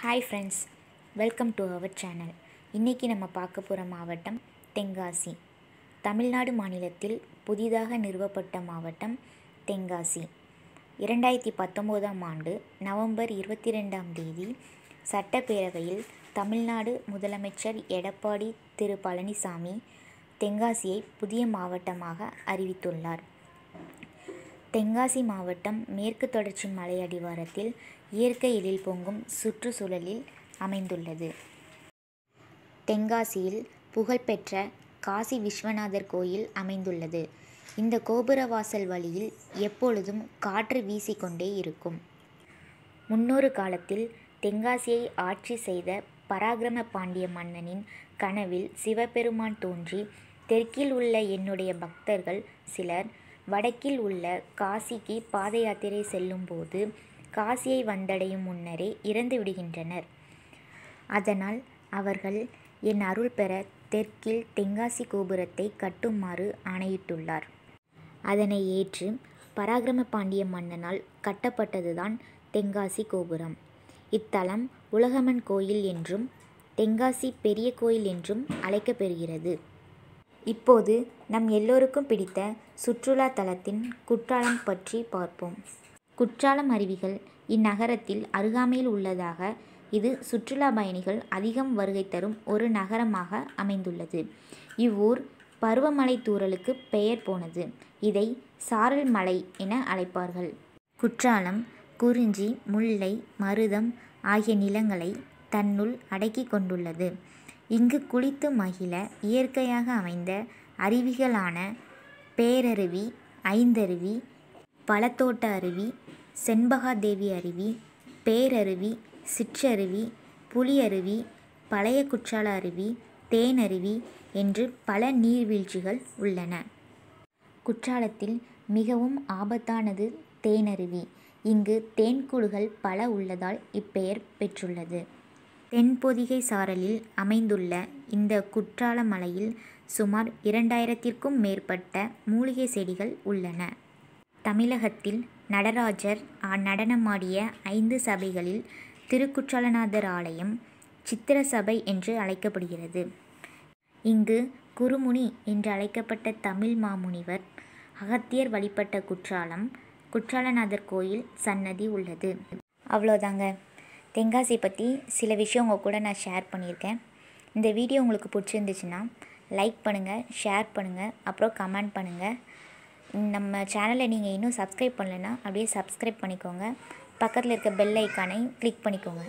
hi friends welcome to our channel இன்றைக்கி நம்ம பார்க்க போகிற மாவட்டம் தென்காசி தமிழ்நாடு மாநிலத்தில் புதிதாக நிறுவப்பட்ட மாவட்டம் தென்காசி இரண்டாயிரத்தி பத்தொம்போதாம் ஆண்டு நவம்பர் இருபத்தி ரெண்டாம் தேதி சட்டப்பேரவையில் தமிழ்நாடு முதலமைச்சர் எடப்பாடி திரு பழனிசாமி தென்காசியை புதிய மாவட்டமாக அறிவித்துள்ளார் தென்காசி மாவட்டம் மேற்கு தொடர்ச்சி மலை அடிவாரத்தில் இயற்கை எழில் பொங்கும் சுற்றுச்சூழலில் அமைந்துள்ளது தென்காசியில் புகழ்பெற்ற காசி விஸ்வநாதர் கோயில் அமைந்துள்ளது இந்த கோபுர வாசல் வழியில் எப்பொழுதும் காற்று வீசிக்கொண்டே இருக்கும் முன்னொரு காலத்தில் தென்காசியை ஆட்சி செய்த பராக்கிரம பாண்டிய மன்னனின் கனவில் சிவபெருமான் தோன்றி தெற்கில் உள்ள என்னுடைய பக்தர்கள் சிலர் வடக்கில் உள்ள காசிக்கு பாத யாத்திரை செல்லும்போது காசியை வந்தடையும் முன்னரே இறந்து விடுகின்றனர் அதனால் அவர்கள் என் அருள் பெற தெற்கில் தென்காசி கோபுரத்தை கட்டுமாறு ஆணையிட்டுள்ளார் அதனை ஏற்று பராக்கிரம பாண்டிய மன்னனால் கட்டப்பட்டதுதான் தென்காசி கோபுரம் இத்தலம் உலகமன் கோயில் என்றும் தென்காசி பெரிய கோயில் என்றும் அழைக்கப்பெறுகிறது இப்போது நம் எல்லோருக்கும் பிடித்த சுற்றுலா தலத்தின் குற்றாலம் பற்றி பார்ப்போம் குற்றாலம் அருவிகள் இந்நகரத்தில் அருகாமையில் உள்ளதாக இது சுற்றுலா பயணிகள் அதிகம் வருகை தரும் ஒரு நகரமாக அமைந்துள்ளது இவ்வூர் பருவமலை தூரலுக்கு பெயர் போனது இதை சாரல் மலை என அழைப்பார்கள் குற்றாலம் குறிஞ்சி முல்லை மருதம் ஆகிய நிலங்களை தன்னுள் அடக்கி கொண்டுள்ளது இங்கு குளித்து மகிழ இயற்கையாக அமைந்த அருவிகளான பேரருவி ஐந்தருவி பழத்தோட்ட அருவி செண்பகாதேவி அருவி பேரருவி சிற்றருவி புலியருவி பழைய குற்றால அருவி தேனருவி என்று பல நீர்வீழ்ச்சிகள் உள்ளன குற்றாலத்தில் மிகவும் ஆபத்தானது தேனருவி இங்கு தேன்குழுகள் பல உள்ளதால் இப்பெயர் பெற்றுள்ளது தென்பொதிகை சாரலில் அமைந்துள்ள இந்த குற்றால மலையில் சுமார் இரண்டாயிரத்திற்கும் மேற்பட்ட மூலிகை செடிகள் உள்ளன தமிழகத்தில் நடராஜர் நடனமாடிய ஐந்து சபைகளில் திருக்குற்றாலநாதர் ஆலயம் சித்திர சபை என்று அழைக்கப்படுகிறது இங்கு குருமுனி என்று அழைக்கப்பட்ட தமிழ் மாமுனிவர் அகத்தியர் வழிபட்ட குற்றாலம் குற்றாலநாதர் கோயில் சன்னதி உள்ளது அவ்வளோதாங்க தென்காசி பற்றி சில விஷயம் உங்கள் கூட நான் ஷேர் பண்ணியிருக்கேன் இந்த வீடியோ உங்களுக்கு பிடிச்சிருந்துச்சுன்னா லைக் பண்ணுங்கள் ஷேர் பண்ணுங்கள் அப்புறம் கமெண்ட் பண்ணுங்கள் நம்ம சேனலை நீங்கள் இன்னும் சப்ஸ்கிரைப் பண்ணலைன்னா அப்படியே சப்ஸ்கிரைப் பண்ணிக்கோங்க பக்கத்தில் இருக்க பெல் ஐக்கானை கிளிக் பண்ணிக்கோங்க